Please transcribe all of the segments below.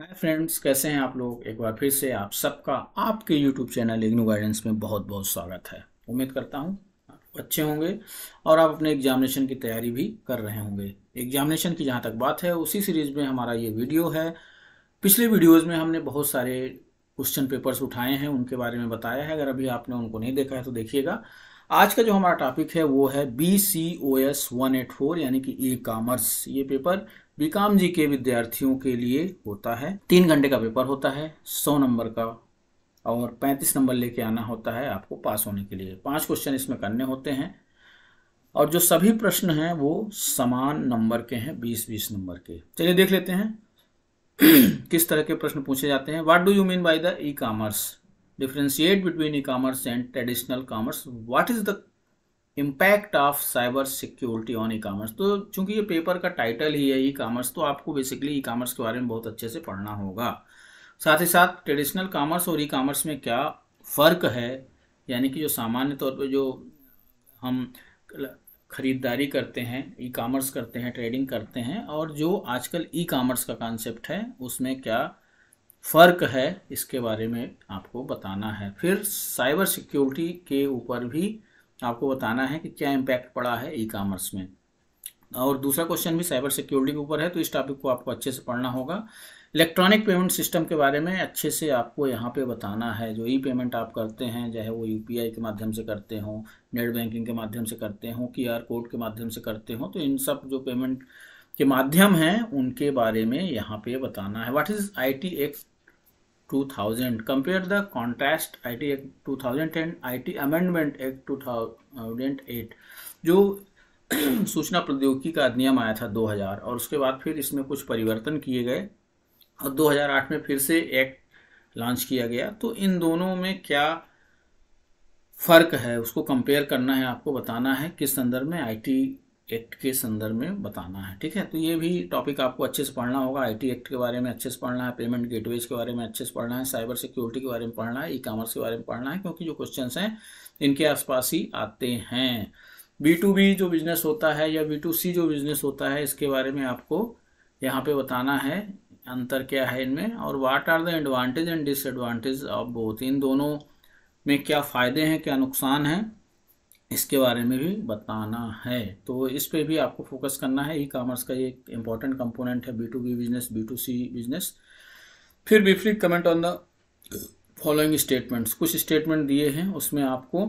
hi friends कैसे हैं आप लोग एक बार फिर से आप सबका आपके यूट्यूब चैनल इग्नू गाइडेंस में बहुत बहुत स्वागत है उम्मीद करता हूँ आप अच्छे होंगे और आप अपने एग्जामिनेशन की तैयारी भी कर रहे होंगे एग्जामिनेशन की जहाँ तक बात है उसी सीरीज़ में हमारा ये वीडियो है पिछले वीडियोज़ में हमने बहुत सारे क्वेश्चन पेपर्स उठाए हैं उनके बारे में बताया है अगर अभी आपने उनको नहीं देखा है तो देखिएगा आज का जो हमारा टॉपिक है वो है B C O S one eight four यानी कि ई कामर्स कॉमर्स ये पेपर बीकॉम जी के विद्यार्थियों के लिए होता है तीन घंटे का पेपर होता है सौ नंबर का और पैंतीस नंबर लेके आना होता है आपको पास होने के लिए पांच क्वेश्चन इसमें करने होते हैं और जो सभी प्रश्न हैं वो समान नंबर के हैं बीस बीस नंबर के चलिए देख लेते हैं किस तरह के प्रश्न पूछे जाते हैं what do you mean by the e commerce differentiate between e commerce and traditional commerce what is the impact of cyber security on e commerce तो चूंकि ये पेपर का टाइटल ही है ई कामर्स तो आपको बेसिकली ई कामर्स के बारे में बहुत अच्छे से पढ़ना होगा साथ ही साथ ट्रेडिशनल कॉमर्स और ई कामर्स में क्या फ़र्क है यानी कि जो सामान्य तौर पर जो हम ख़रीदारी करते हैं ई कामर्स करते हैं ट्रेडिंग करते हैं और जो आजकल ई कामर्स का कॉन्सेप्ट है उसमें क्या फ़र्क है इसके बारे में आपको बताना है फिर साइबर सिक्योरिटी के ऊपर भी आपको बताना है कि क्या इम्पैक्ट पड़ा है ई कॉमर्स में और दूसरा क्वेश्चन भी साइबर सिक्योरिटी के ऊपर है तो इस टॉपिक को आपको अच्छे से पढ़ना होगा इलेक्ट्रॉनिक पेमेंट सिस्टम के बारे में अच्छे से आपको यहाँ पे बताना है जो ई पेमेंट आप करते हैं चाहे वो यू के माध्यम से करते हों नेट बैंकिंग के माध्यम से करते हों आर कोड के माध्यम से करते हों तो इन सब जो पेमेंट के माध्यम हैं उनके बारे में यहाँ पे बताना है what is I T X 2000 compare the contrast IT Act 2010 IT Amendment Act 2008 जो सूचना प्रौद्योगिकी का अधिनियम आया था 2000 और उसके बाद फिर इसमें कुछ परिवर्तन किए गए और 2008 में फिर से एक्ट लॉन्च किया गया तो इन दोनों में क्या फ़र्क है उसको कंपेयर करना है आपको बताना है किस संदर्भ में आईटी एक्ट के संदर्भ में बताना है ठीक है तो ये भी टॉपिक आपको अच्छे से पढ़ना होगा आईटी एक्ट के बारे में अच्छे से पढ़ना है पेमेंट गेटवेज के बारे में अच्छे से पढ़ना है साइबर सिक्योरिटी के बारे में पढ़ना है ई कॉमर्स के बारे में पढ़ना है क्योंकि जो क्वेश्चन हैं इनके आसपास ही आते हैं बी टू बी जो बिजनेस होता है या बी टू सी जो बिजनेस होता है इसके बारे में आपको यहाँ पे बताना है अंतर क्या है इनमें और what are the advantage and disadvantage of both इन दोनों में क्या फ़ायदे हैं क्या नुकसान हैं इसके बारे में भी बताना है तो इस पे भी आपको फोकस करना है ई कॉमर्स का एक इम्पॉर्टेंट कंपोनेंट है B to B business B to C business फिर briefly comment on the following statements कुछ स्टेटमेंट दिए हैं उसमें आपको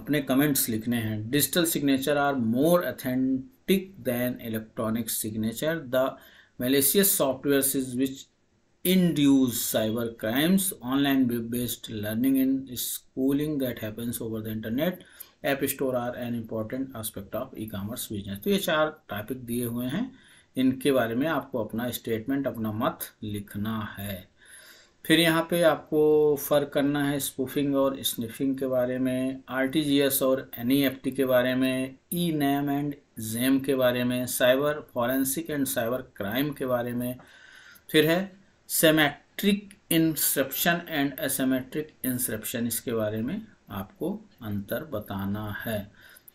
अपने कमेंट्स लिखने हैं digital signature are more authentic than electronic signature the malicious software is which induce cyber crimes online web-based learning and schooling that happens over the internet app store are an important aspect of e-commerce business to ye char topic diye hue hain inke bare mein aapko apna statement apna mat likhna hai फिर यहाँ पे आपको फ़र्क करना है spoofing और sniffing के बारे में आर और एन के बारे में ई नैम एंड जेम के बारे में cyber forensic and cyber crime के बारे में फिर है सेमेट्रिक इंस्रप्शन एंड असेमेट्रिक इंसरप्शन इसके बारे में आपको अंतर बताना है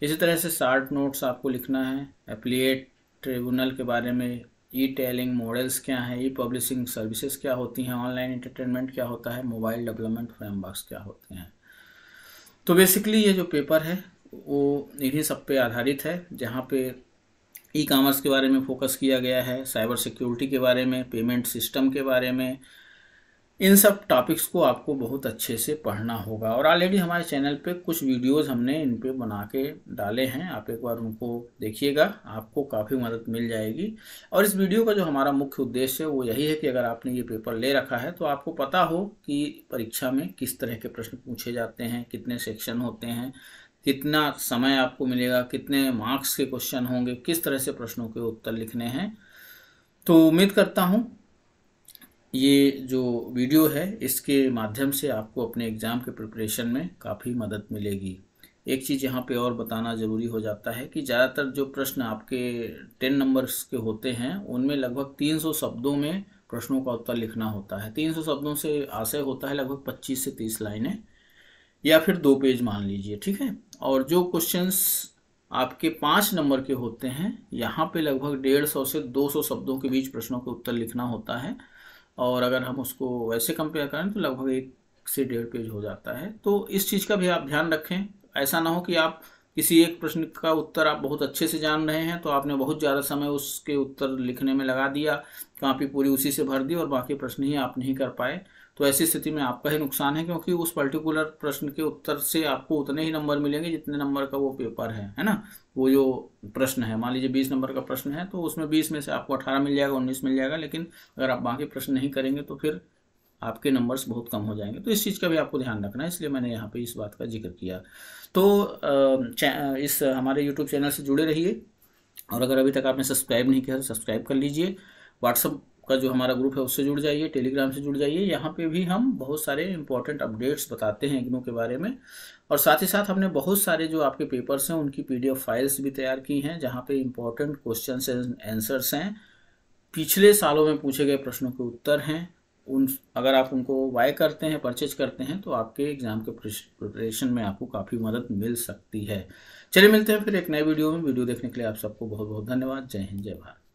इसी तरह से शार्ट नोट्स आपको लिखना है एप्लीट ट्रिब्यूनल के बारे में ई टेलिंग मॉडल्स क्या हैं ई पब्लिशिंग सर्विसेज क्या होती हैं ऑनलाइन इंटरटेनमेंट क्या होता है मोबाइल डेवलपमेंट फ्रेमवर्क्स क्या होते हैं तो बेसिकली ये जो पेपर है वो इन्हीं सब पे आधारित है जहाँ पे ई कामर्स के बारे में फोकस किया गया है साइबर सिक्योरिटी के बारे में पेमेंट सिस्टम के बारे में इन सब टॉपिक्स को आपको बहुत अच्छे से पढ़ना होगा और ऑलरेडी हमारे चैनल पे कुछ वीडियोस हमने इन पे बना के डाले हैं आप एक बार उनको देखिएगा आपको काफ़ी मदद मिल जाएगी और इस वीडियो का जो हमारा मुख्य उद्देश्य है वो यही है कि अगर आपने ये पेपर ले रखा है तो आपको पता हो कि परीक्षा में किस तरह के प्रश्न पूछे जाते हैं कितने सेक्शन होते हैं कितना समय आपको मिलेगा कितने मार्क्स के क्वेश्चन होंगे किस तरह से प्रश्नों के उत्तर लिखने हैं तो उम्मीद करता हूँ ये जो वीडियो है इसके माध्यम से आपको अपने एग्ज़ाम के प्रिपरेशन में काफ़ी मदद मिलेगी एक चीज़ यहाँ पे और बताना ज़रूरी हो जाता है कि ज़्यादातर जो प्रश्न आपके टेन नंबर्स के होते हैं उनमें लगभग तीन सौ शब्दों में प्रश्नों का उत्तर लिखना होता है तीन सौ शब्दों से आशय होता है लगभग पच्चीस से तीस लाइनें या फिर दो पेज मान लीजिए ठीक है और जो क्वेश्चंस आपके पाँच नंबर के होते हैं यहाँ पे लगभग डेढ़ सौ से दो सौ शब्दों के बीच प्रश्नों के उत्तर लिखना होता है और अगर हम उसको वैसे कंपेयर करें तो लगभग एक से डेढ़ पेज हो जाता है तो इस चीज़ का भी आप ध्यान रखें ऐसा ना हो कि आप किसी एक प्रश्न का उत्तर आप बहुत अच्छे से जान रहे हैं तो आपने बहुत ज़्यादा समय उसके उत्तर लिखने में लगा दिया कापी पूरी उसी से भर दी और बाकी प्रश्न ही आप नहीं कर पाए तो ऐसी स्थिति में आपका ही नुकसान है क्योंकि उस पर्टिकुलर प्रश्न के उत्तर से आपको उतने ही नंबर मिलेंगे जितने नंबर का वो पेपर है है ना वो जो प्रश्न है मान लीजिए बीस नंबर का प्रश्न है तो उसमें बीस में से आपको अठारह मिल जाएगा उन्नीस मिल जाएगा लेकिन अगर आप बाकी प्रश्न नहीं करेंगे तो फिर आपके नंबर्स बहुत कम हो जाएंगे तो इस चीज़ का भी आपको ध्यान रखना है इसलिए मैंने यहाँ पे इस बात का जिक्र किया तो इस हमारे यूट्यूब चैनल से जुड़े रहिए और अगर अभी तक आपने सब्सक्राइब नहीं किया तो सब्सक्राइब कर लीजिए व्हाट्सअप का जो हमारा ग्रुप है उससे जुड़ जाइए टेलीग्राम से जुड़ जाइए यहाँ पे भी हम बहुत सारे इंपॉर्टेंट अपडेट्स बताते हैं इग्नो के बारे में और साथ ही साथ हमने बहुत सारे जो आपके पेपर्स हैं उनकी पीडीएफ फाइल्स भी तैयार की हैं जहाँ पे इंपॉर्टेंट क्वेश्चन एंड आंसर्स हैं पिछले सालों में पूछे गए प्रश्नों के उत्तर हैं उन अगर आप उनको बाय करते हैं परचेज करते हैं तो आपके एग्ज़ाम के प्रिपरेशन में आपको काफ़ी मदद मिल सकती है चलिए मिलते हैं फिर एक नए वीडियो में वीडियो देखने के लिए आप सबको बहुत बहुत धन्यवाद जय हिंद जय भारत